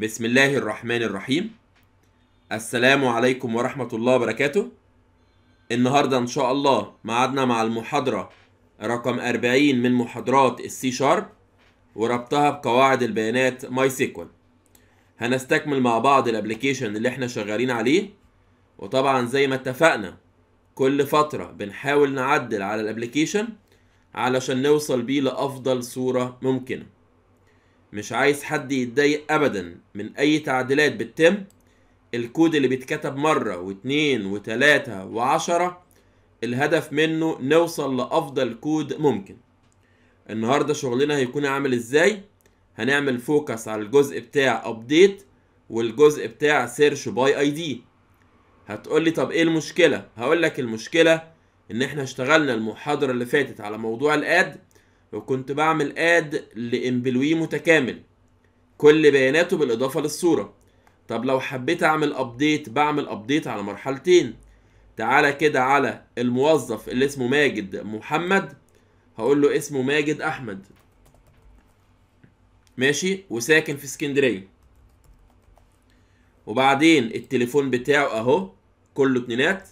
بسم الله الرحمن الرحيم السلام عليكم ورحمة الله وبركاته النهاردة إن شاء الله معادنا مع المحاضرة رقم 40 من محاضرات السي شارب وربطها بقواعد البيانات ماي سيكول هنستكمل مع بعض الابليكيشن اللي احنا شغالين عليه وطبعا زي ما اتفقنا كل فترة بنحاول نعدل على الابليكيشن علشان نوصل بيه لأفضل صورة ممكنة مش عايز حد يتضايق ابدا من اي تعديلات بتتم الكود اللي بيتكتب مرة واتنين وتلاتة وعشرة الهدف منه نوصل لأفضل كود ممكن النهاردة شغلنا هيكون عامل ازاي هنعمل فوكس على الجزء بتاع ابديت والجزء بتاع سيرش باي اي دي هتقولي طب ايه المشكلة هقولك المشكلة ان احنا اشتغلنا المحاضرة اللي فاتت على موضوع الاد وكنت بعمل اد لامبلوي متكامل كل بياناته بالاضافه للصوره طب لو حبيت اعمل ابديت بعمل ابديت على مرحلتين تعالى كده على الموظف اللي اسمه ماجد محمد هقول له اسمه ماجد احمد ماشي وساكن في اسكندريه وبعدين التليفون بتاعه اهو كله اتنينات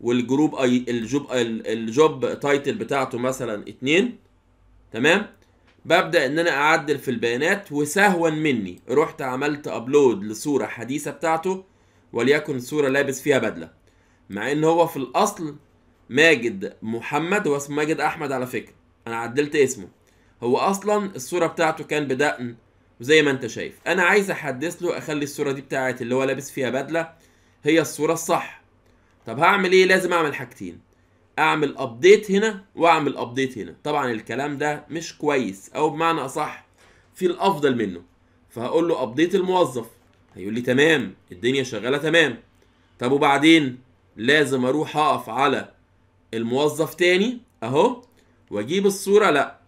والجروب اي الجوب الجوب تايتل بتاعته مثلا اتنين تمام ببدا ان انا اعدل في البيانات وسهوا مني رحت عملت ابلود لصوره حديثه بتاعته وليكن صوره لابس فيها بدله مع ان هو في الاصل ماجد محمد هو اسمه ماجد احمد على فكره انا عدلت اسمه هو اصلا الصوره بتاعته كان بدقن وزي ما انت شايف انا عايز احدث له اخلي الصوره دي بتاعت اللي هو لابس فيها بدله هي الصوره الصح طب هعمل ايه لازم اعمل حاجتين اعمل ابديت هنا واعمل ابديت هنا طبعا الكلام ده مش كويس او بمعنى اصح في الافضل منه فهقول له ابديت الموظف هيقول لي تمام الدنيا شغاله تمام طب وبعدين لازم اروح اقف على الموظف تاني اهو واجيب الصوره لا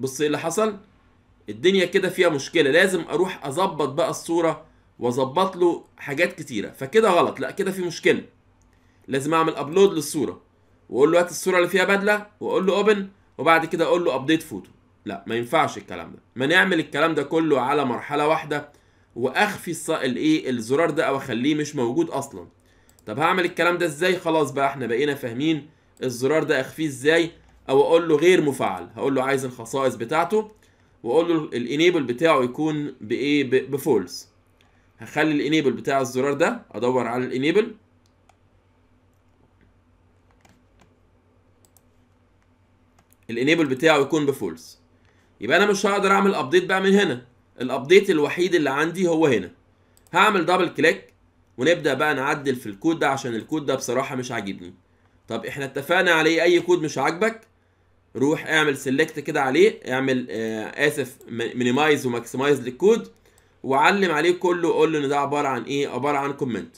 بص ايه اللي حصل الدنيا كده فيها مشكله لازم اروح اظبط بقى الصوره واظبط له حاجات كتيره فكده غلط لا كده في مشكله لازم اعمل ابلود للصوره وقول له هات الصوره اللي فيها بدله وقول له اوبن وبعد كده اقول له ابديت فوتو لا ما ينفعش الكلام ده ما نعمل الكلام ده كله على مرحله واحده واخفي الايه الزرار ده او اخليه مش موجود اصلا طب هعمل الكلام ده ازاي خلاص بقى احنا بقينا فاهمين الزرار ده اخفيه ازاي او اقول له غير مفعل هقول له عايز الخصائص بتاعته واقول له الانيبل بتاعه يكون بايه بفولس هخلي الانيبل بتاع الزرار ده ادور على الانيبل الانيبل بتاعه يكون بفولس يبقى انا مش هقدر اعمل ابديت بقى من هنا الابديت الوحيد اللي عندي هو هنا هعمل دبل كليك ونبدا بقى نعدل في الكود ده عشان الكود ده بصراحه مش عاجبني طب احنا اتفقنا عليه اي كود مش عاجبك روح اعمل سيلكت كده عليه اعمل آه اسف مينيمايز وماكسمايز للكود وعلم عليه كله قول له ان ده عباره عن ايه عباره عن كومنت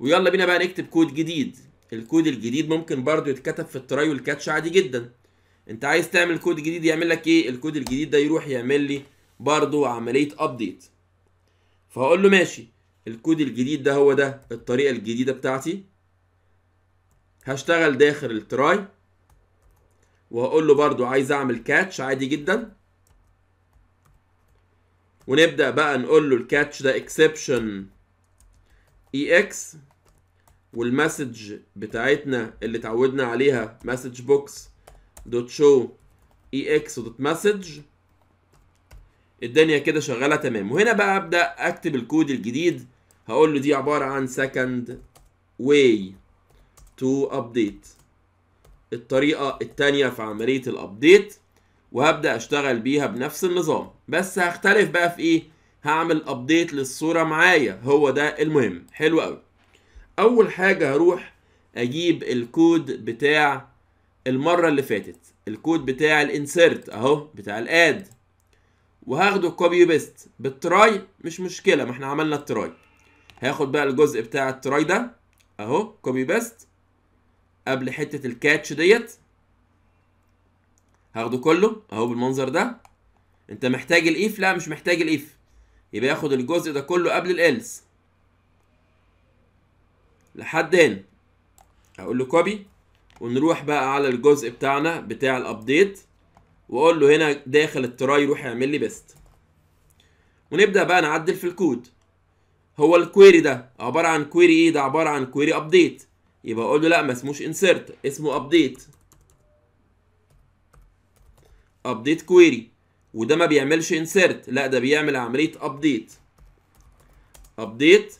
ويلا بينا بقى نكتب كود جديد الكود الجديد ممكن برضو يتكتب في التراي والكاتش عادي جدا انت عايز تعمل كود جديد يعمل لك ايه الكود الجديد ده يروح يعمل لي برضو عمليه ابديت فهقول له ماشي الكود الجديد ده هو ده الطريقه الجديده بتاعتي هشتغل داخل التراي وهقول له برضو عايز اعمل كاتش عادي جدا ونبدا بقى نقول له الكاتش ده اكسبشن اي اكس والمسج بتاعتنا اللي اتعودنا عليها مسج بوكس دوت شو اي e اكس دوت مسج الدنيا كده شغاله تمام وهنا بقى ابدا اكتب الكود الجديد هقول له دي عباره عن سكند واي تو ابديت الطريقه الثانيه في عمليه الابديت وهبدا اشتغل بيها بنفس النظام بس هختلف بقى في ايه هعمل ابديت للصوره معايا هو ده المهم حلو قوي اول حاجه هروح اجيب الكود بتاع المرة اللي فاتت الكود بتاع الانسيرت اهو بتاع الاد وهاخده كوبي بيست بالتراي مش مشكلة ما احنا عملنا التراي هاخد بقى الجزء بتاع التراي ده اهو كوبي بيست قبل حتة الكاتش ديت هاخده كله اهو بالمنظر ده انت محتاج الايف لا مش محتاج الايف يبقى ياخد الجزء ده كله قبل الالس لحد هنا هقول له كوبي ونروح بقى على الجزء بتاعنا بتاع الابديت واقول له هنا داخل التراي روح اعمل لي بيست ونبدا بقى نعدل في الكود هو الكويري ده عباره عن كويري ايه ده عباره عن كويري ابديت يبقى اقول له لا ما اسموش انسيرت اسمه ابديت ابديت كويري وده ما بيعملش انسيرت لا ده بيعمل عمليه ابديت ابديت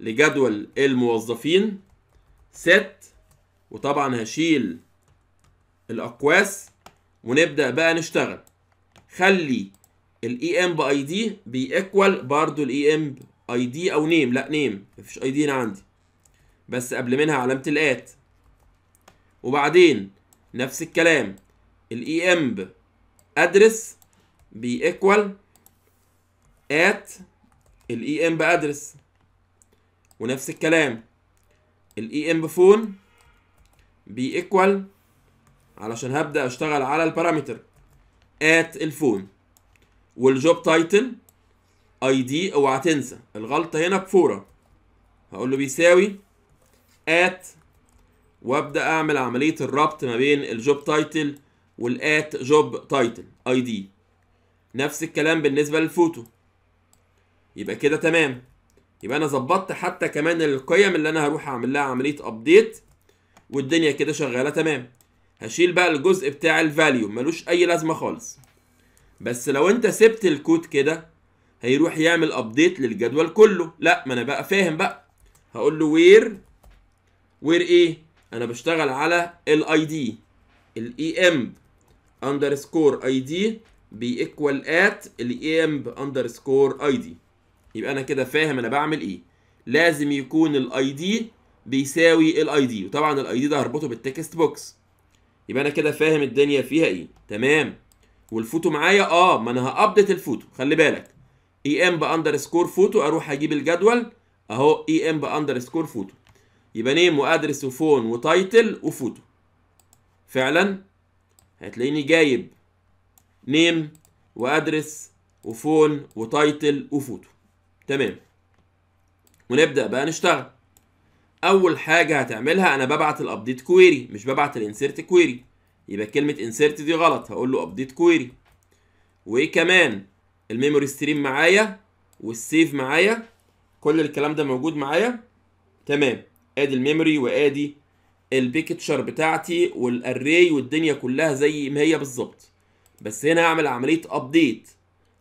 لجدول الموظفين set وطبعا هشيل الاقواس ونبدا بقى نشتغل خلي الاي ام باي دي بيكوال برضو الاي ام اي دي او نيم لا نيم مفيش اي دي هنا عندي بس قبل منها علامه الات وبعدين نفس الكلام الاي ام ادرس بيكوال ات الاي ام ادرس ونفس الكلام الاي ام فون بي ايكوال علشان هبدا اشتغل على البارامتر ات الفون والجوب تايتل اي دي اوعى تنسى الغلطه هنا بفوره هقول له بيساوي ات وابدا اعمل عمليه الربط ما بين الجوب تايتل والات جوب تايتل اي دي نفس الكلام بالنسبه للفوتو يبقى كده تمام يبقى انا ظبطت حتى كمان القيم اللي انا هروح اعمل لها عمليه ابديت والدنيا كده شغاله تمام هشيل بقى الجزء بتاع الفاليو ملوش اي لازمه خالص بس لو انت سبت الكود كده هيروح يعمل ابديت للجدول كله لا ما انا بقى فاهم بقى هقول له وير وير ايه انا بشتغل على الاي دي الاي ام اندرسكور اي دي بيكوال ات الاي ام اندرسكور اي دي يبقى انا كده فاهم انا بعمل ايه لازم يكون الاي دي بيساوي الاي دي وطبعا الاي دي ده هربطه بالتكست بوكس يبقى انا كده فاهم الدنيا فيها ايه تمام والفوتو معايا اه ما انا هابديت الفوتو خلي بالك اي ام باندرسكور فوتو اروح اجيب الجدول اهو اي ام باندرسكور فوتو يبقى نيم وادرس وفون وتايتل وفوتو فعلا هتلاقيني جايب نيم وادرس وفون وتايتل وفوتو تمام ونبدا بقى نشتغل اول حاجه هتعملها انا ببعت الابديت كويري مش ببعت الانسيرت كويري يبقى كلمه انسيرت دي غلط هقول له ابديت كويري وكمان الميموري ستريم معايا والسيف معايا كل الكلام ده موجود معايا تمام ادي الميموري وادي البيكتشر بتاعتي والاري والدنيا كلها زي ما هي بالظبط بس هنا هعمل عمليه ابديت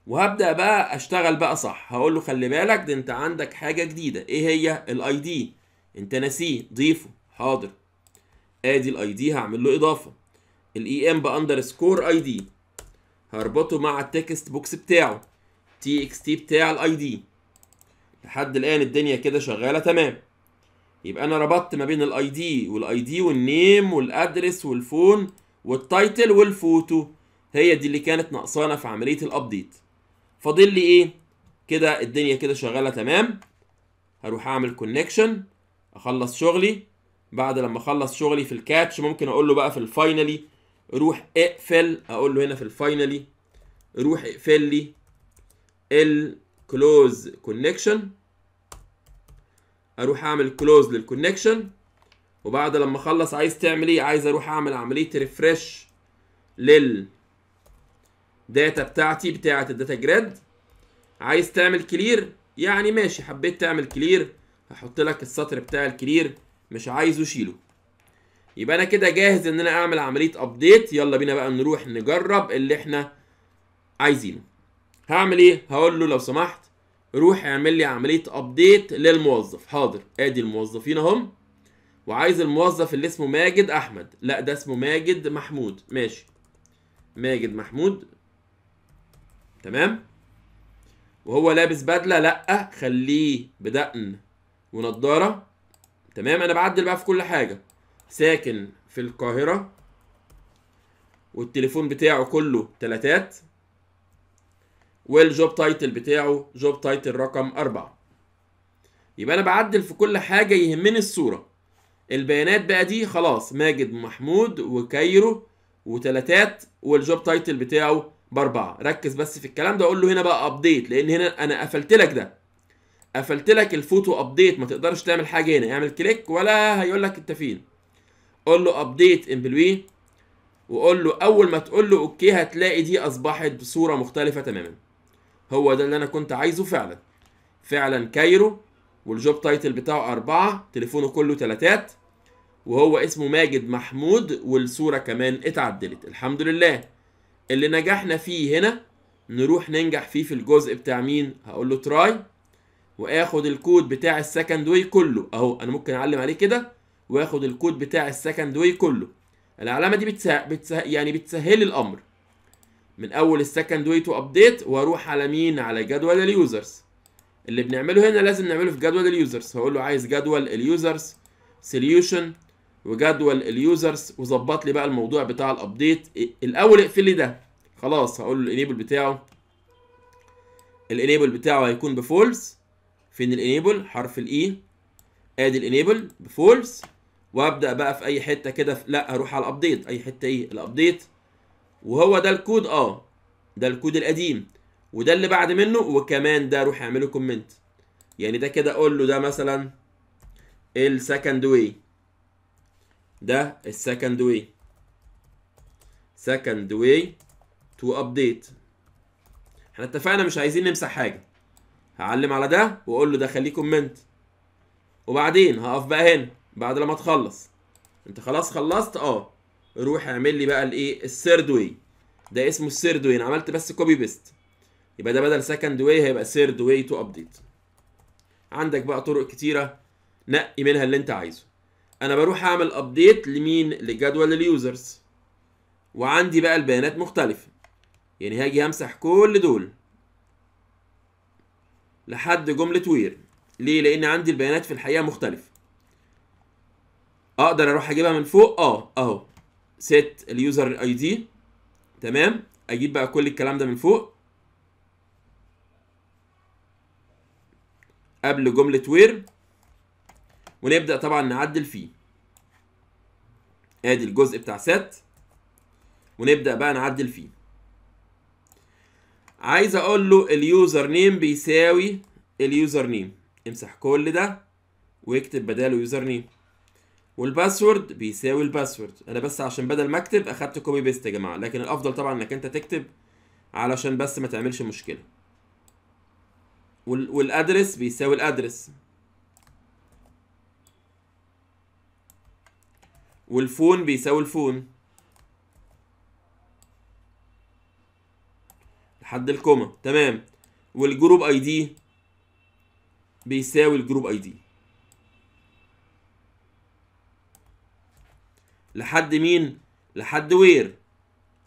وهبدا بقى اشتغل بقى صح هقول له خلي بالك ده انت عندك حاجه جديده ايه هي الاي دي انت ناسيه ضيفه حاضر ادي الاي دي هعمل له اضافه الاي ام باندرسكور اي دي هربطه مع التكست بوكس بتاعه تي اكس تي بتاع الاي دي لحد الان الدنيا كده شغاله تمام يبقى انا ربطت ما بين الاي دي والاي دي والنيم والادرس والفون والتايتل والفوتو هي دي اللي كانت ناقصانا في عمليه الابديت فاضل لي ايه كده الدنيا كده شغاله تمام هروح اعمل كونكشن اخلص شغلي بعد لما اخلص شغلي في الكاتش ممكن اقول له بقى في الفاينلي روح اقفل اقول له هنا في الفاينلي روح اقفل لي الكلوز كونكشن اروح اعمل كلوز للكونكشن وبعد لما اخلص عايز تعمل ايه عايز اروح اعمل عمليه ريفرش لل داتا بتاعتي بتاعه الداتا جريد عايز تعمل كلير يعني ماشي حبيت تعمل كلير هحط لك السطر بتاع الكرير مش عايزه شيله يبقى انا كده جاهز ان انا اعمل عمليه ابديت يلا بينا بقى نروح نجرب اللي احنا عايزينه هعمل ايه هقول له لو سمحت روح اعمل لي عمليه ابديت للموظف حاضر ادي الموظفين اهم وعايز الموظف اللي اسمه ماجد احمد لا ده اسمه ماجد محمود ماشي ماجد محمود تمام وهو لابس بدله لا خليه بدقن ونضاره تمام انا بعدل بقى في كل حاجه ساكن في القاهره والتليفون بتاعه كله تلاتات والجوب تايتل بتاعه جوب تايتل رقم أربعة يبقى أنا بعدل في كل حاجة يهمني الصورة البيانات بقى دي خلاص ماجد محمود وكايرو وتلاتات والجوب تايتل بتاعه بأربعة ركز بس في الكلام ده أقول له هنا بقى أبديت لأن هنا أنا قفلت لك ده قفلت لك الفوتو ابديت ما تقدرش تعمل حاجه هنا اعمل كليك ولا هيقول لك انت فين قول له ابديت امبلوي وقول له اول ما تقول له اوكي هتلاقي دي اصبحت بصوره مختلفه تماما هو ده اللي انا كنت عايزه فعلا فعلا كايرو والجوب تايتل بتاعه أربعة تليفونه كله تلاتات وهو اسمه ماجد محمود والصورة كمان اتعدلت الحمد لله اللي نجحنا فيه هنا نروح ننجح فيه في الجزء بتاع مين هقول له تراي واخد الكود بتاع السكند واي كله اهو انا ممكن اعلم عليه كده واخد الكود بتاع السكند واي كله العلامه دي بتسهل, بتسه... يعني بتسهل الامر من اول السكند واي تو ابديت واروح على مين على جدول اليوزرز اللي بنعمله هنا لازم نعمله في جدول اليوزرز هقول له عايز جدول اليوزرز سوليوشن وجدول اليوزرز وظبط لي بقى الموضوع بتاع الابديت الاول اقفل لي ده خلاص هقول له الانيبل بتاعه الانيبل بتاعه هيكون بفولس فين الانيبل حرف الاي ادي الانيبل بفولس وابدا بقى في اي حته كده لا اروح على الابديت اي حته ايه الابديت وهو ده الكود اه ده الكود القديم وده اللي بعد منه وكمان ده روح اعمله كومنت يعني ده كده اقول له ده مثلا السكند واي ده السكند واي سكند واي تو ابديت احنا اتفقنا مش عايزين نمسح حاجه هعلم على ده واقول له ده خليه كومنت وبعدين هقف بقى هنا بعد لما تخلص انت خلاص خلصت اه روح اعمل لي بقى الايه الثيرد واي ده اسمه الثيرد واي انا عملت بس كوبي بيست يبقى ده بدل سكند واي هيبقى ثيرد واي تو ابديت عندك بقى طرق كتيره نقي منها اللي انت عايزه انا بروح اعمل ابديت لمين لجدول اليوزرز وعندي بقى البيانات مختلفه يعني هاجي همسح كل دول لحد جمله وير ليه لان عندي البيانات في الحقيقه مختلفه اقدر اروح اجيبها من فوق اه اهو سيت اليوزر اي دي تمام اجيب بقى كل الكلام ده من فوق قبل جمله وير ونبدا طبعا نعدل فيه ادي الجزء بتاع سيت ونبدا بقى نعدل فيه عايز اقول له اليوزر نيم بيساوي اليوزر نيم امسح كل ده واكتب بداله يوزر نيم والباسورد بيساوي الباسورد انا بس عشان بدل ما اكتب اخدت كوبي بيست يا جماعه لكن الافضل طبعا انك انت تكتب علشان بس ما تعملش مشكله والادرس بيساوي الادرس والفون بيساوي الفون حد الكوما تمام والجروب اي دي بيساوي الجروب اي دي لحد مين لحد وير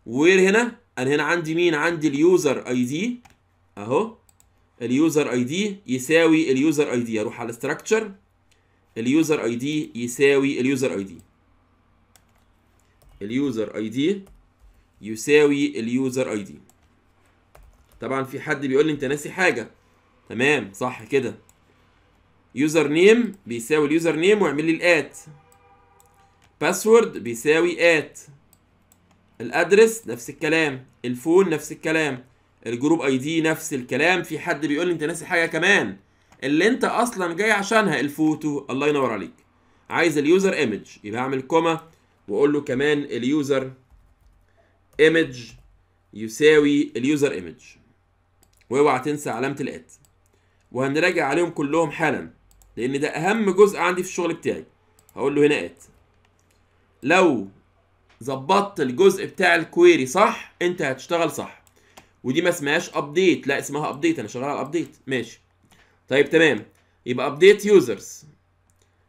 وير هنا انا هنا عندي مين عندي اليوزر اي دي اهو اليوزر اي دي يساوي اليوزر اي دي اروح على الاستراكشر اليوزر اي دي يساوي اليوزر اي دي اليوزر اي دي يساوي اليوزر اي دي طبعا في حد بيقول لي انت ناسي حاجه تمام صح كده يوزر نيم بيساوي اليوزر نيم واعمل لي الات باسورد بيساوي ات الادرس نفس الكلام الفون نفس الكلام الجروب اي دي نفس الكلام في حد بيقول لي انت ناسي حاجه كمان اللي انت اصلا جاي عشانها الفوتو الله ينور عليك عايز اليوزر ايمج يبقى اعمل كوما واقول له كمان اليوزر ايمج يساوي اليوزر ايمج واوعى تنسى علامه الات وهنراجع عليهم كلهم حالا لان ده اهم جزء عندي في الشغل بتاعي هقول له هنا ات لو ظبطت الجزء بتاع الكويري صح انت هتشتغل صح ودي ما اسمهاش ابديت لا اسمها ابديت انا شغال على ابديت ماشي طيب تمام يبقى ابديت يوزرز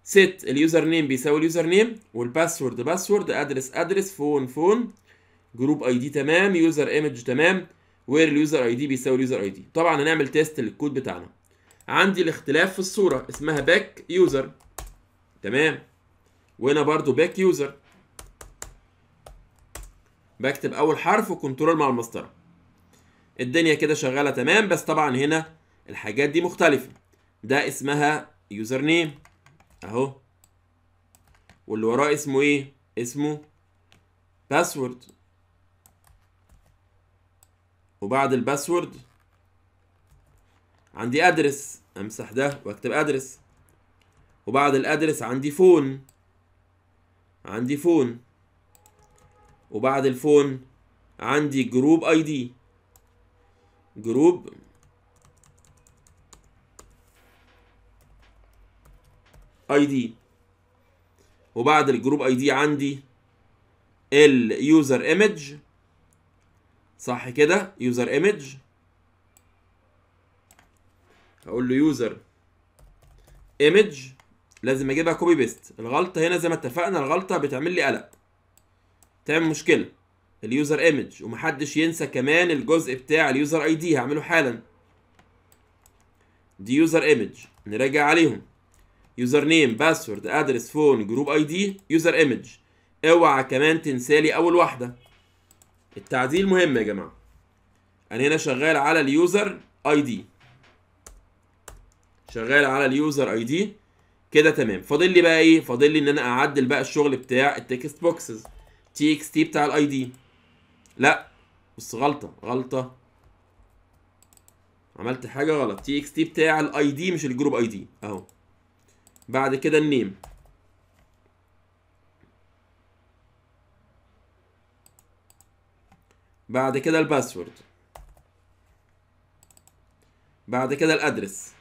ست اليوزر نيم بيساوي اليوزر نيم والباسورد باسورد ادرس ادرس فون فون جروب اي دي تمام يوزر ايمج تمام وير اليوزر اي دي بيساوي اليوزر اي دي طبعا هنعمل تيست للكود بتاعنا عندي الاختلاف في الصوره اسمها باك يوزر تمام وهنا برضو باك يوزر بكتب اول حرف وكنترول مع المسطره الدنيا كده شغاله تمام بس طبعا هنا الحاجات دي مختلفه ده اسمها يوزر نيم اهو واللي وراه اسمه ايه اسمه باسورد وبعد الباسورد عندي ادرس امسح ده واكتب ادرس وبعد الادرس عندي فون عندي فون وبعد الفون عندي جروب اي دي جروب اي دي وبعد الجروب اي دي عندي اليوزر ايمج صح كده يوزر ايمج هقول له يوزر ايمج لازم اجيبها كوبي بيست الغلطه هنا زي ما اتفقنا الغلطه بتعمل لي قلق تعمل مشكله اليوزر ايمج ومحدش ينسى كمان الجزء بتاع اليوزر اي دي هعمله حالا دي يوزر ايمج نراجع عليهم يوزر نيم باسورد ادرس فون جروب اي دي يوزر ايمج اوعى كمان تنسالي اول واحده التعديل مهم يا جماعه انا هنا شغال على اليوزر اي دي شغال على اليوزر اي دي كده تمام فاضل لي بقى ايه فاضل لي ان انا اعدل بقى الشغل بتاع التكست بوكسز تي اكس تي بتاع الاي دي لا بص غلطه غلطه عملت حاجه غلط تي اكس تي بتاع الاي دي مش الجروب اي دي اهو بعد كده النيم بعد كده الباسورد بعد كده الادرس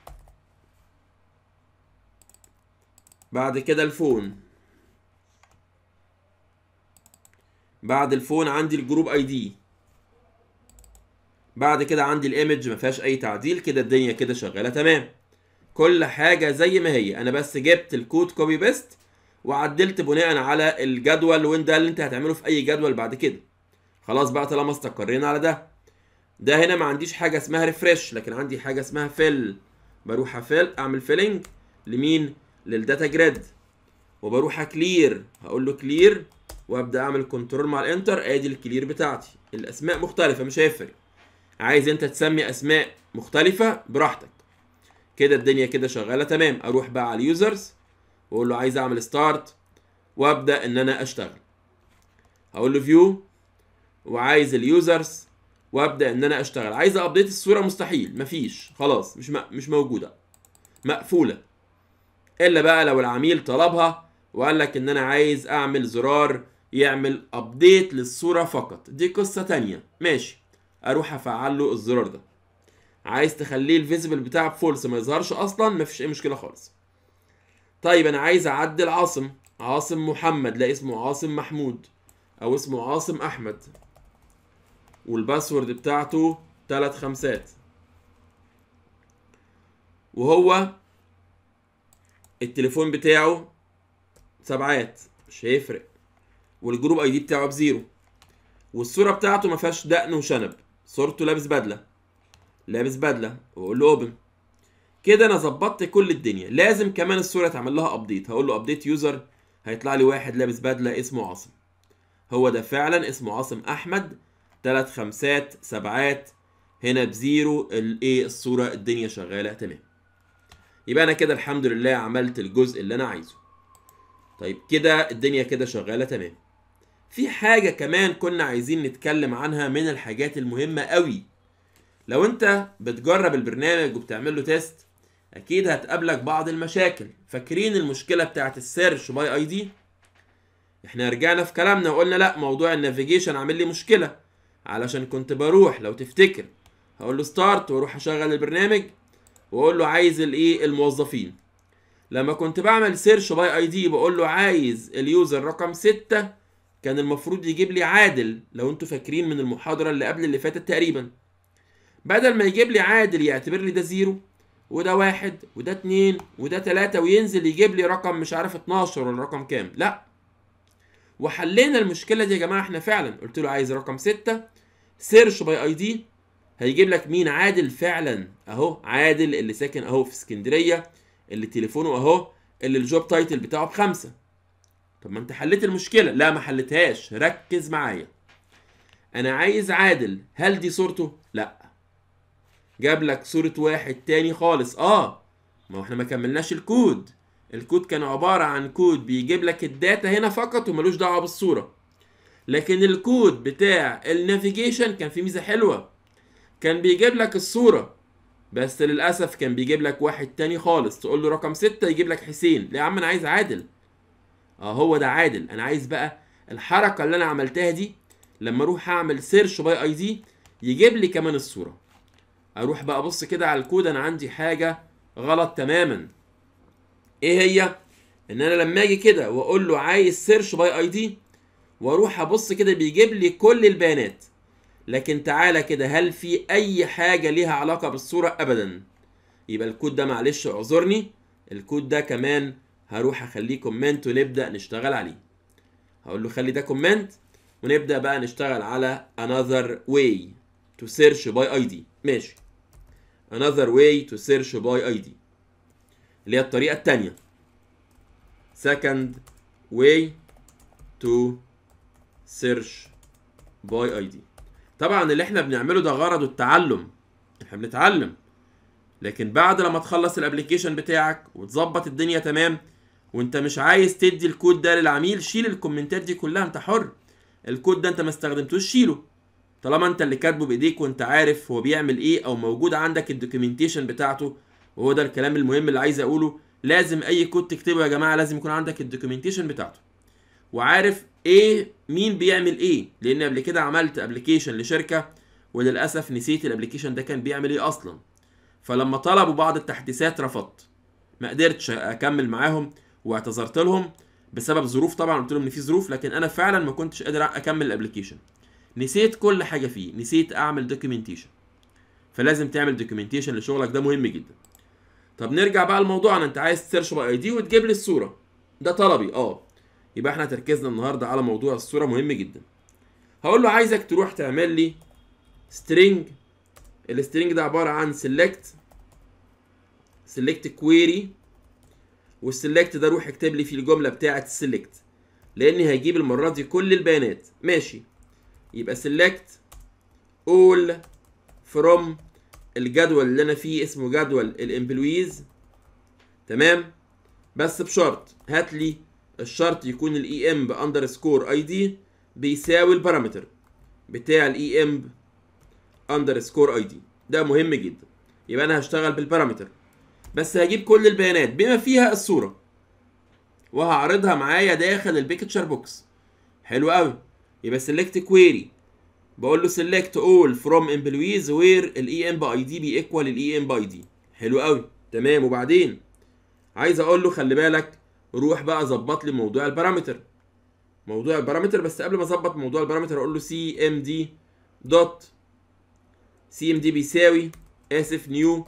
بعد كده الفون بعد الفون عندي الجروب اي دي بعد كده عندي الايمج ما فيهاش اي تعديل كده الدنيا كده شغاله تمام كل حاجه زي ما هي انا بس جبت الكود كوبي بيست وعدلت بناء على الجدول وان ده اللي انت هتعمله في اي جدول بعد كده خلاص بقى طالما استقرينا على ده ده هنا ما عنديش حاجه اسمها ريفرش لكن عندي حاجه اسمها فيل بروح افيل اعمل فيلنج لمين للداتا جريد وبروح اكلير هقول له كلير وابدا اعمل كنترول مع الانتر ادي الكلير بتاعتي الاسماء مختلفه مش هيفرق عايز انت تسمي اسماء مختلفه براحتك كده الدنيا كده شغاله تمام اروح بقى على اليوزرز واقول له عايز اعمل ستارت وابدا ان انا اشتغل هقول له فيو وعايز اليوزرز وابدا ان انا اشتغل عايز ابديت الصوره مستحيل مفيش خلاص مش مش موجوده مقفوله الا بقى لو العميل طلبها وقال لك ان انا عايز اعمل زرار يعمل ابديت للصوره فقط دي قصه تانية ماشي اروح افعل له الزرار ده عايز تخليه الفيزبل بتاعه فولس ما يظهرش اصلا مفيش اي مشكله خالص طيب انا عايز اعدل عاصم عاصم محمد لا اسمه عاصم محمود او اسمه عاصم احمد والباسورد بتاعته تلات خمسات وهو التليفون بتاعه سبعات مش هيفرق والجروب اي دي بتاعه بزيرو والصوره بتاعته ما فيهاش دقن وشنب صورته لابس بدله لابس بدله واقول له اوبن كده انا ظبطت كل الدنيا لازم كمان الصوره تعمل لها ابديت هقول له ابديت يوزر هيطلع لي واحد لابس بدله اسمه عاصم هو ده فعلا اسمه عاصم احمد تلات خمسات سبعات هنا بزيرو الايه الصوره الدنيا شغاله تمام يبقى انا كده الحمد لله عملت الجزء اللي انا عايزه طيب كده الدنيا كده شغاله تمام في حاجه كمان كنا عايزين نتكلم عنها من الحاجات المهمه قوي لو انت بتجرب البرنامج وبتعمل له تيست اكيد هتقابلك بعض المشاكل فاكرين المشكله بتاعه السيرش باي اي دي احنا رجعنا في كلامنا وقلنا لا موضوع النافيجيشن عامل لي مشكله علشان كنت بروح لو تفتكر هقول له ستارت واروح اشغل البرنامج واقول له عايز الايه الموظفين لما كنت بعمل سيرش باي اي دي بقول له عايز اليوزر رقم 6 كان المفروض يجيب لي عادل لو انتوا فاكرين من المحاضره اللي قبل اللي فاتت تقريبا بدل ما يجيب لي عادل يعتبر لي ده زيرو وده واحد وده اتنين وده تلاتة وينزل يجيب لي رقم مش عارف 12 ولا رقم كام لا وحلينا المشكله دي يا جماعه احنا فعلا قلت له عايز رقم 6 سيرش باي اي دي هيجيب لك مين عادل فعلا اهو عادل اللي ساكن اهو في اسكندريه اللي تليفونه اهو اللي الجوب تايتل بتاعه بخمسه طب ما انت حليت المشكله لا ما حليتهاش ركز معايا انا عايز عادل هل دي صورته لا جاب لك صوره واحد تاني خالص اه ما احنا ما كملناش الكود الكود كان عباره عن كود بيجيب لك الداتا هنا فقط وملوش دعوه بالصوره لكن الكود بتاع النافيجيشن كان فيه ميزه حلوه كان بيجيب لك الصوره بس للاسف كان بيجيب لك واحد تاني خالص تقول له رقم ستة يجيب لك حسين لا يا عم انا عايز عادل اه هو ده عادل انا عايز بقى الحركه اللي انا عملتها دي لما اروح اعمل سيرش باي اي دي يجيب لي كمان الصوره اروح بقى ابص كده على الكود انا عندي حاجه غلط تماما ايه هي ان انا لما اجي كده واقول له عايز سيرش باي اي دي واروح ابص كده بيجيب لي كل البيانات لكن تعالى كده هل في اي حاجه ليها علاقه بالصوره ابدا يبقى الكود ده معلش اعذرني الكود ده كمان هروح اخليه كومنت ونبدا نشتغل عليه هقول له خلي ده كومنت ونبدا بقى نشتغل على another way to search by id ماشي another way to search by id اللي هي الطريقه الثانيه second way to سيرش باي اي دي طبعا اللي احنا بنعمله ده غرضه التعلم احنا بنتعلم لكن بعد لما تخلص الابلكيشن بتاعك وتظبط الدنيا تمام وانت مش عايز تدي الكود ده للعميل شيل الكومنتات دي كلها انت حر الكود ده انت ما استخدمتوش شيله طالما انت اللي كاتبه بايديك وانت عارف هو بيعمل ايه او موجود عندك الدوكيومنتيشن بتاعته وهو ده الكلام المهم اللي عايز اقوله لازم اي كود تكتبه يا جماعه لازم يكون عندك الدوكيومنتيشن بتاعته وعارف ايه مين بيعمل ايه لان قبل كده عملت ابلكيشن لشركه وللاسف نسيت الابلكيشن ده كان بيعمل ايه اصلا فلما طلبوا بعض التحديثات رفضت ما قدرتش اكمل معاهم واعتذرت لهم بسبب ظروف طبعا قلت لهم ان في ظروف لكن انا فعلا ما كنتش قادر اكمل الابلكيشن نسيت كل حاجه فيه نسيت اعمل دوكيومنتيشن فلازم تعمل دوكيومنتيشن لشغلك ده مهم جدا طب نرجع بقى لموضوعنا انت عايز سيرش باي دي وتجيب لي الصوره ده طلبي اه يبقى احنا تركيزنا النهارده على موضوع الصوره مهم جدا هقول له عايزك تروح تعمل لي سترينج السترينج ده عباره عن سيلكت سيلكت كويري والسيلكت ده روح اكتب لي فيه الجمله بتاعه سيلكت لان هيجيب المره دي كل البيانات ماشي يبقى سيلكت اول فروم الجدول اللي انا فيه اسمه جدول الامبلويز تمام بس بشرط هات لي الشرط يكون الاي ام باندرسكور اي دي بيساوي البارامتر بتاع الاي ام اندرسكور اي دي ده مهم جدا يبقى انا هشتغل بالبارامتر بس هجيب كل البيانات بما فيها الصوره وهعرضها معايا داخل البيكتشر بوكس حلو قوي يبقى سيلكت كويري بقول له سيلكت اول فروم امبلويز وير الاي ام باي دي بيكوال الاي ام باي دي حلو قوي تمام وبعدين عايز اقول له خلي بالك روح بقى ظبط لي موضوع البارامتر موضوع البارامتر بس قبل ما اظبط موضوع البارامتر اقول له سي ام دي دوت سي ام دي بيساوي اسف نيو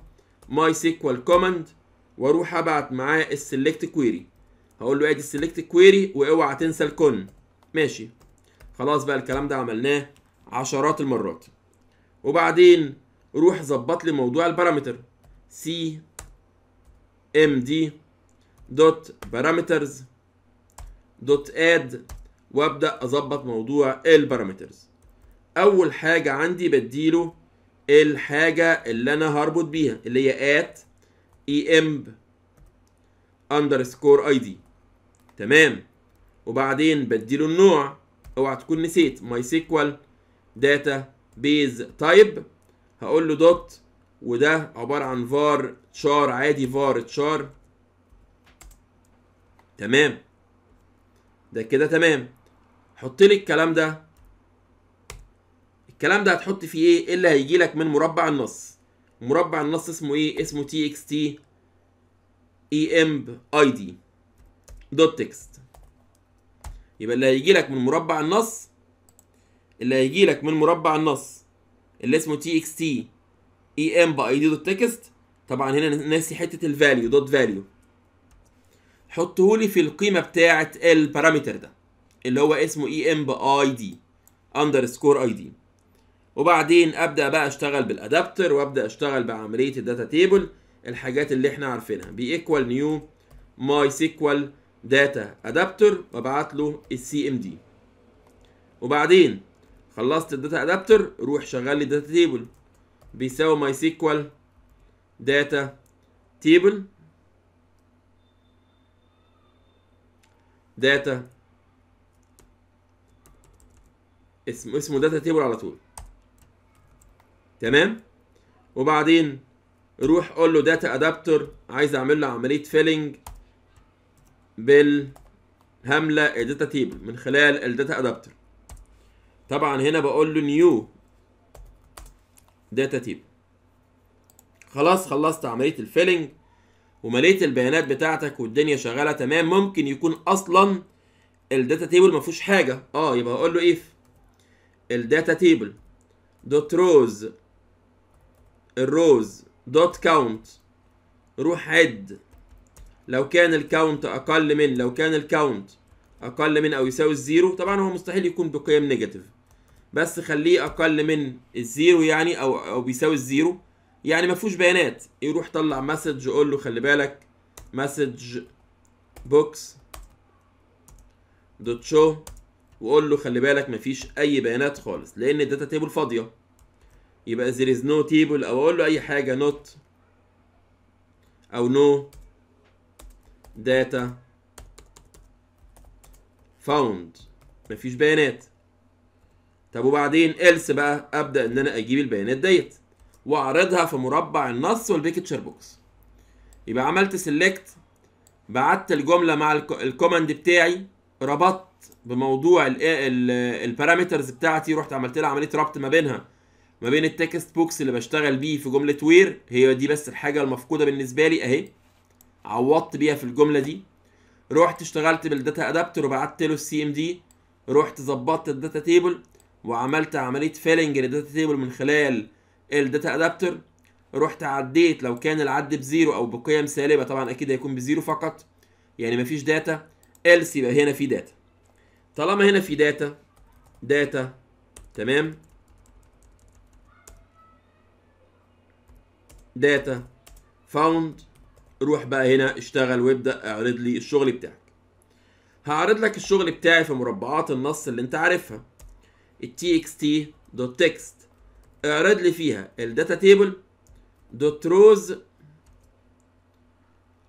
ماي سيكوال كوماند واروح ابعت معاه السلكت كويري هقول له ادي السلكت كويري واوعى تنسى الكون ماشي خلاص بقى الكلام ده عملناه عشرات المرات وبعدين روح ظبط لي موضوع البارامتر سي ام دي دوت بارامترز دوت اد وابدا اظبط موضوع البارامترز اول حاجه عندي بديله الحاجه اللي انا هربط بيها اللي هي ات اي امب اندرسكور اي دي تمام وبعدين بديله النوع اوعى تكون نسيت ماي سيكوال داتا بيز تايب هقول له دوت وده عباره عن فار تشار عادي فار تشار تمام ده كده تمام حط لي الكلام ده الكلام ده هتحط فيه ايه, إيه اللي هيجي لك من مربع النص مربع النص اسمه ايه اسمه تي اكس تي اي ام اي دي دوت تكست يبقى اللي هيجي لك من مربع النص اللي هيجي لك من مربع النص اللي اسمه تي اكس تي اي ام اي دي دوت تكست طبعا هنا ناسي حته الفاليو دوت فاليو حطهولي في القيمة بتاعة البارامتر ده اللي هو اسمه اي ام باي دي اي دي وبعدين ابدا بقى اشتغل بالادابتر وابدا اشتغل بعمليه الداتا تيبل الحاجات اللي احنا عارفينها ايكوال نيو ماي سيكوال داتا ادابتر وابعت له السي ام دي وبعدين خلصت الداتا ادابتر روح شغل لي الداتا تيبل بيساوي ماي سيكوال داتا تيبل داتا اسم اسمه داتا تيبل على طول تمام وبعدين روح قول له داتا ادابتر عايز اعمل له عمليه فيلنج بالهمله الداتا تيبل من خلال الداتا ادابتر طبعا هنا بقول له نيو داتا تيبل خلاص خلصت عمليه الفيلنج ومليت البيانات بتاعتك والدنيا شغاله تمام ممكن يكون اصلا الداتا تيبل ما فيهوش حاجه اه يبقى هقول له اف الداتا تيبل دوت روز الروز دوت كاونت روح عد لو كان الكاونت اقل من لو كان الكاونت اقل من او يساوي الزيرو طبعا هو مستحيل يكون بقيم نيجاتيف بس خليه اقل من الزيرو يعني او او بيساوي الزيرو يعني ما فيهوش بيانات يروح طلع مسج يقول له خلي بالك مسج بوكس دوت شو وقول له خلي بالك مفيش اي بيانات خالص لان الداتا تيبل فاضيه يبقى زير از نو تيبل او اقول له اي حاجه نوت او نو داتا فاوند مفيش بيانات طب وبعدين else بقى ابدا ان انا اجيب البيانات ديت واعرضها في مربع النص والبيكتشر بوكس يبقى عملت سيلكت بعت الجمله مع الكوماند بتاعي ربطت بموضوع البارامترز بتاعتي رحت عملت لها عمليه ربط ما بينها ما بين التكست بوكس اللي بشتغل بيه في جمله وير هي دي بس الحاجه المفقوده بالنسبه لي اهي عوضت بيها في الجمله دي رحت اشتغلت بالداتا ادابتر وبعت له السي ام دي رحت ظبطت الداتا تيبل وعملت عمليه فيلنج للداتا تيبل من خلال الداتا ادابتر رحت عديت لو كان العد بزيرو او بقيم سالبه طبعا اكيد هيكون بزيرو فقط يعني مفيش داتا else يبقى هنا في داتا طالما هنا في داتا داتا تمام داتا فاوند روح بقى هنا اشتغل وابدا اعرض لي الشغل بتاعك هعرض لك الشغل بتاعي في مربعات النص اللي انت عارفها ال اكس اعرض لي فيها الداتا تيبل دوت روز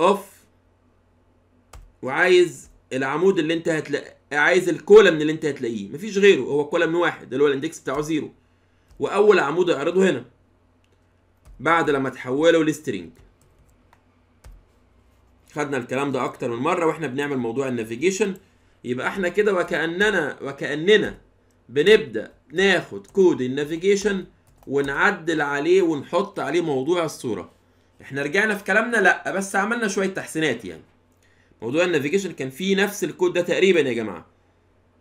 اوف وعايز العمود اللي انت هتلاقي عايز الكولم اللي انت هتلاقيه مفيش غيره هو كولم واحد اللي هو الاندكس بتاعه زيرو واول عمود اعرضه هنا بعد لما تحوله لسترينج خدنا الكلام ده اكتر من مره واحنا بنعمل موضوع النافيجيشن يبقى احنا كده وكاننا وكاننا بنبدا ناخد كود النافيجيشن ونعدل عليه ونحط عليه موضوع الصوره احنا رجعنا في كلامنا لا بس عملنا شويه تحسينات يعني موضوع النافيجيشن كان فيه نفس الكود ده تقريبا يا جماعه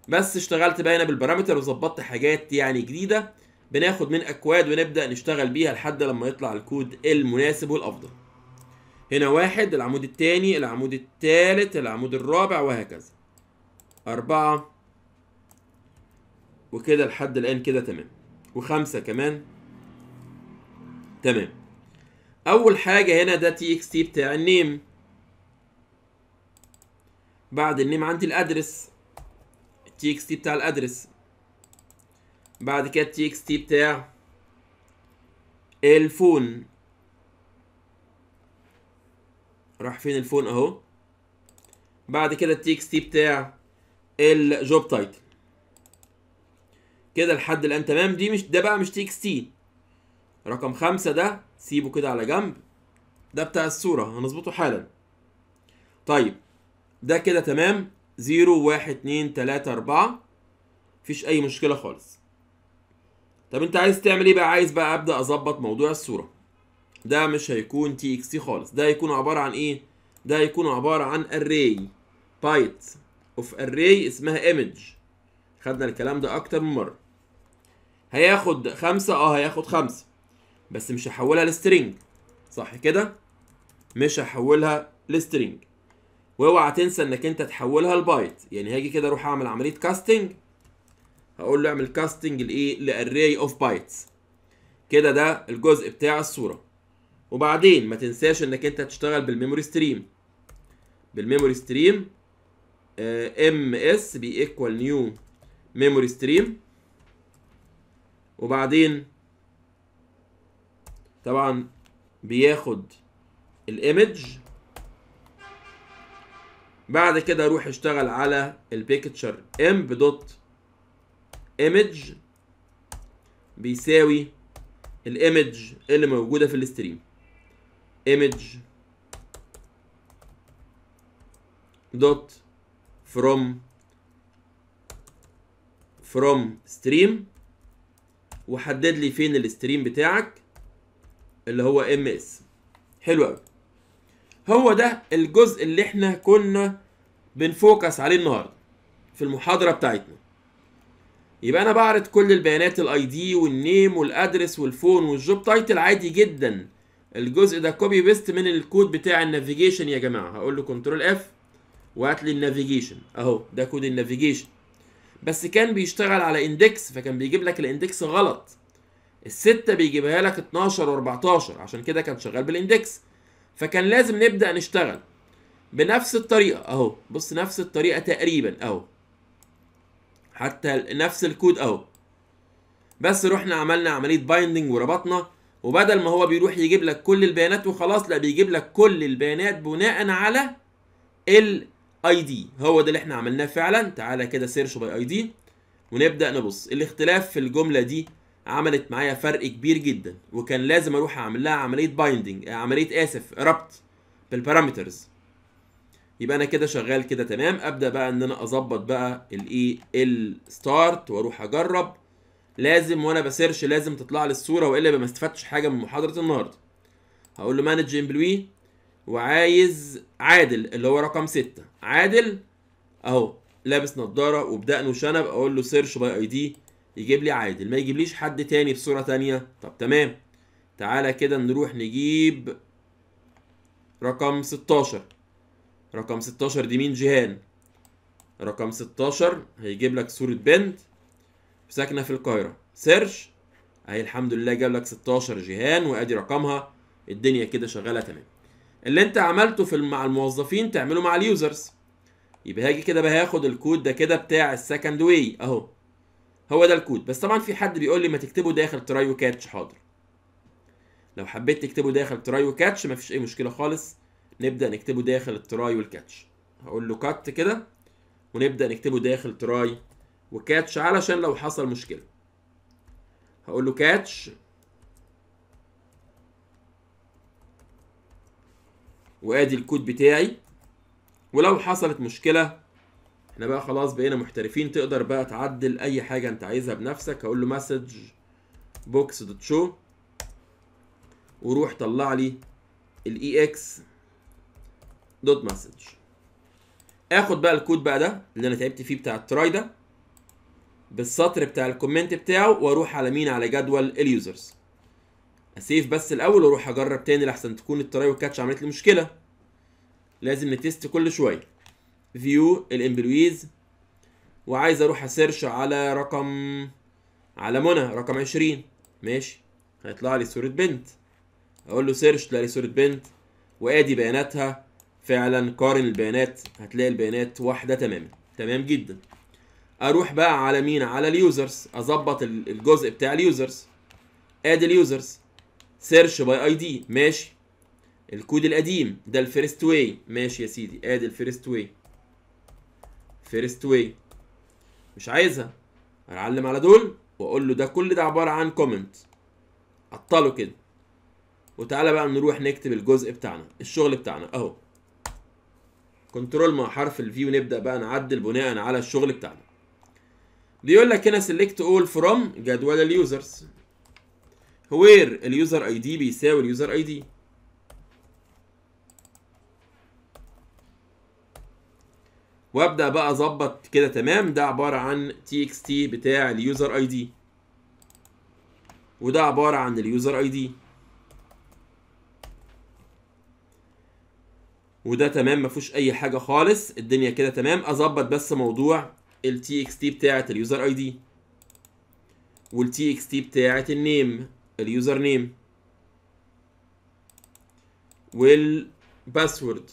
بس اشتغلت بقى هنا بالبارامتر وظبطت حاجات يعني جديده بناخد من اكواد ونبدا نشتغل بيها لحد لما يطلع الكود المناسب والافضل هنا واحد العمود الثاني العمود الثالث العمود الرابع وهكذا أربعة وكده لحد الآن كده تمام وخمسة كمان تمام اول حاجه هنا ده تي اكس تي بتاع النيم بعد النيم عندي الادرس تي اكس تي بتاع الادرس بعد كده تي اكس تي بتاع الفون راح فين الفون اهو بعد كده تي اكس تي بتاع الجوب تايتل كده لحد الان تمام دي مش ده بقى مش تي اكس تي رقم خمسة ده سيبه كده على جنب ده بتاع الصورة هنظبطه حالا طيب ده كده تمام زيرو واحد اتنين تلاتة أربعة مفيش أي مشكلة خالص طب أنت عايز تعمل إيه بقى عايز بقى أبدأ أظبط موضوع الصورة ده مش هيكون تي اكس تي خالص ده هيكون عبارة عن إيه ده هيكون عبارة عن array بايت اوف array اسمها image خدنا الكلام ده أكتر من مرة هياخد خمسة أه هياخد خمسة بس مش هحولها لسترينج صح كده مش هحولها لسترينج واوعى تنسى انك انت تحولها لبايت يعني هاجي كده اروح اعمل عمليه كاستنج هقول له اعمل كاستنج لايه لاري اوف بايتس كده ده الجزء بتاع الصوره وبعدين ما تنساش انك انت تشتغل بالميموري ستريم بالميموري ستريم ام اس بيكوال نيو ميموري ستريم وبعدين طبعا بياخد الايمج بعد كده اروح اشتغل على البيكتشر امب دوت ايمج بيساوي الايمج اللي موجوده في الاستريم ايمج دوت فروم فروم ستريم وحدد لي فين الاستريم بتاعك اللي هو ام اس حلو قوي هو ده الجزء اللي احنا كنا بنفوكس عليه النهارده في المحاضره بتاعتنا يبقى انا بعرض كل البيانات الاي دي والنيم والادرس والفون والجوب تايتل عادي جدا الجزء ده كوبي بيست من الكود بتاع النافيجيشن يا جماعه هقول له كنترول اف وهات لي النافيجيشن اهو ده كود النافيجيشن بس كان بيشتغل على اندكس فكان بيجيب لك الاندكس غلط الستة بيجيبها لك 12 و14 عشان كده كان شغال بالاندكس فكان لازم نبدأ نشتغل بنفس الطريقة اهو بص نفس الطريقة تقريبا اهو حتى نفس الكود اهو بس رحنا عملنا عملية بايندنج وربطنا وبدل ما هو بيروح يجيب لك كل البيانات وخلاص لا بيجيب لك كل البيانات بناء على الاي دي هو ده اللي احنا عملناه فعلا تعالى كده سيرش باي اي دي ونبدا نبص الاختلاف في الجمله دي عملت معايا فرق كبير جدا وكان لازم اروح اعمل لها عمليه بايندنج عمليه اسف ربط بالبارامترز يبقى انا كده شغال كده تمام ابدا بقى ان انا اظبط بقى الايه e، الستارت واروح اجرب لازم وانا بسيرش لازم تطلع لي الصوره والا ما استفدتش حاجه من محاضره النهارده هقول له مانج امبلوي وعايز عادل اللي هو رقم 6 عادل اهو لابس نظاره وبدقن وشنب اقول له سيرش باي اي دي يجيب لي عادل ما يجيبليش حد تاني بصورة تانية طب تمام تعالى كده نروح نجيب رقم 16 رقم 16 دي مين جيهان رقم 16 هيجيب لك صورة بنت ساكنة في القاهرة سيرش اهي الحمد لله جاب لك 16 جيهان وادي رقمها الدنيا كده شغالة تمام اللي انت عملته في مع الموظفين تعمله مع اليوزرز يبقى هاجي كده بقى هاخد الكود ده كده بتاع السكند واي اهو هو ده الكود بس طبعا في حد بيقول لي ما تكتبه داخل تراي وكاتش حاضر لو حبيت تكتبه داخل تراي وكاتش مفيش اي مشكله خالص نبدا نكتبه داخل التراي والكاتش هقول له كات كده ونبدا نكتبه داخل تراي وكاتش علشان لو حصل مشكله هقول له كاتش وادي الكود بتاعي ولو حصلت مشكله احنا بقى خلاص بقينا محترفين تقدر بقى تعدل اي حاجه انت عايزها بنفسك هقول له مسج بوكس دوت شو وروح طلع لي الاي اكس دوت مسج اخد بقى الكود بقى ده اللي انا تعبت فيه بتاع التراي ده بالسطر بتاع الكومنت بتاعه واروح على مين على جدول اليوزرز اسيف بس الاول واروح اجرب تاني لحسن تكون التراي والكاتش عملت لي مشكله لازم نتست كل شويه فيو الامبلويز وعايز اروح اسيرش على رقم على منى رقم 20 ماشي هيطلع لي صوره بنت اقول له سيرش تلاقي صوره بنت وادي بياناتها فعلا قارن البيانات هتلاقي البيانات واحده تماما تمام جدا اروح بقى على مين على اليوزرز اظبط الجزء بتاع اليوزرز ادي اليوزرز سيرش باي اي دي ماشي الكود القديم ده الفيرست واي ماشي يا سيدي ادي الفيرست واي فيرست واي مش عايزها اعلم على دول واقول له ده كل ده عباره عن كومنت عطله كده وتعالى بقى نروح نكتب الجزء بتاعنا الشغل بتاعنا اهو كنترول مع حرف الفي ونبدا بقى نعدل بناء على الشغل بتاعنا بيقول لك هنا سيلكت اول فروم جدول اليوزرز وير اليوزر اي دي بيساوي اليوزر اي دي وابدا بقى اظبط كده تمام ده عباره عن تي اكس تي بتاع اليوزر اي دي وده عباره عن اليوزر اي دي وده تمام فيهوش اي حاجه خالص الدنيا كده تمام اظبط بس موضوع التي اكس تي بتاعه اليوزر اي دي والتي اكس تي بتاعه النيم اليوزر نيم والباسورد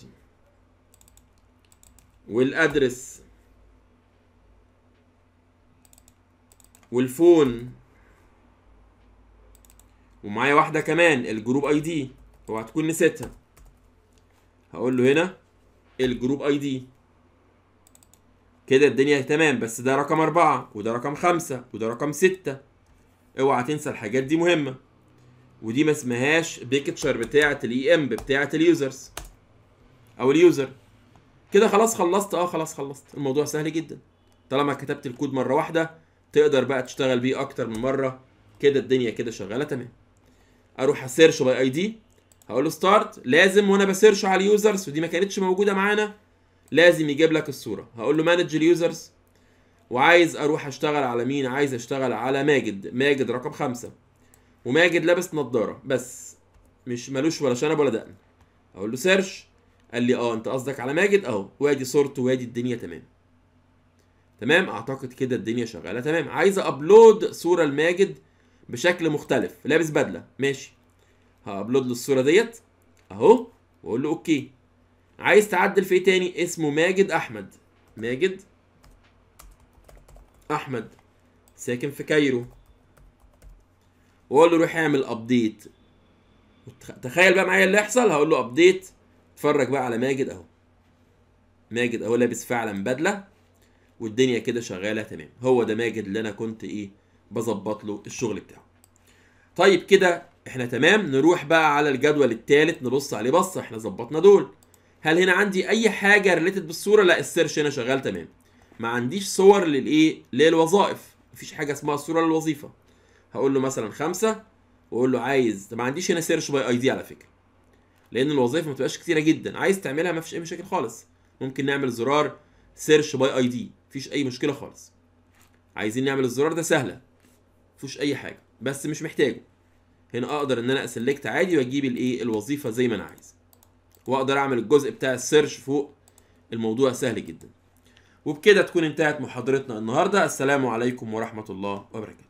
والادرس والفون ومعايا واحده كمان الجروب اي دي هو هتكون نسيتها هقول له هنا الجروب اي دي كده الدنيا تمام بس ده رقم أربعة وده رقم خمسة وده رقم ستة اوعى تنسى الحاجات دي مهمة ودي ما اسمهاش بيكتشر بتاعة الاي ام بتاعة اليوزرز او اليوزر كده خلاص خلصت اه خلاص خلصت الموضوع سهل جدا طالما كتبت الكود مره واحده تقدر بقى تشتغل بيه اكتر من مره كده الدنيا كده شغاله تمام اروح اسيرش باي اي دي هقول له ستارت لازم وانا بسيرش على اليوزرز ودي ما كانتش موجوده معانا لازم يجيب لك الصوره هقول له مانج اليوزرز وعايز اروح اشتغل على مين عايز اشتغل على ماجد ماجد رقم خمسة وماجد لابس نظاره بس مش ملوش ولا شنب ولا دقن اقول له سيرش قال لي اه انت قصدك على ماجد اهو وادي صورته وادي الدنيا تمام تمام اعتقد كده الدنيا شغاله تمام عايز ابلود صوره لماجد بشكل مختلف لابس بدله ماشي هابلود له الصوره ديت اهو واقول له اوكي عايز تعدل في ايه تاني اسمه ماجد احمد ماجد احمد ساكن في كايرو واقول له روح اعمل ابديت تخيل بقى معايا اللي يحصل هقول له ابديت اتفرج بقى على ماجد اهو ماجد اهو لابس فعلا بدله والدنيا كده شغاله تمام هو ده ماجد اللي انا كنت ايه بظبط له الشغل بتاعه طيب كده احنا تمام نروح بقى على الجدول الثالث نبص عليه بصه احنا ظبطنا دول هل هنا عندي اي حاجه ريليتد بالصوره لا السيرش هنا شغال تمام ما عنديش صور للايه للوظائف مفيش حاجه اسمها صوره للوظيفه هقول له مثلا خمسة واقول له عايز ما عنديش هنا سيرش باي اي دي على فكره لان الوظائف ما بتبقاش كتيره جدا عايز تعملها ما فيش اي مشاكل خالص ممكن نعمل زرار سيرش باي اي دي مفيش اي مشكله خالص عايزين نعمل الزرار ده سهله مفيهوش اي حاجه بس مش محتاجه هنا اقدر ان انا اسلكت عادي واجيب الايه الوظيفه زي ما انا عايز واقدر اعمل الجزء بتاع السيرش فوق الموضوع سهل جدا وبكده تكون انتهت محاضرتنا النهارده السلام عليكم ورحمه الله وبركاته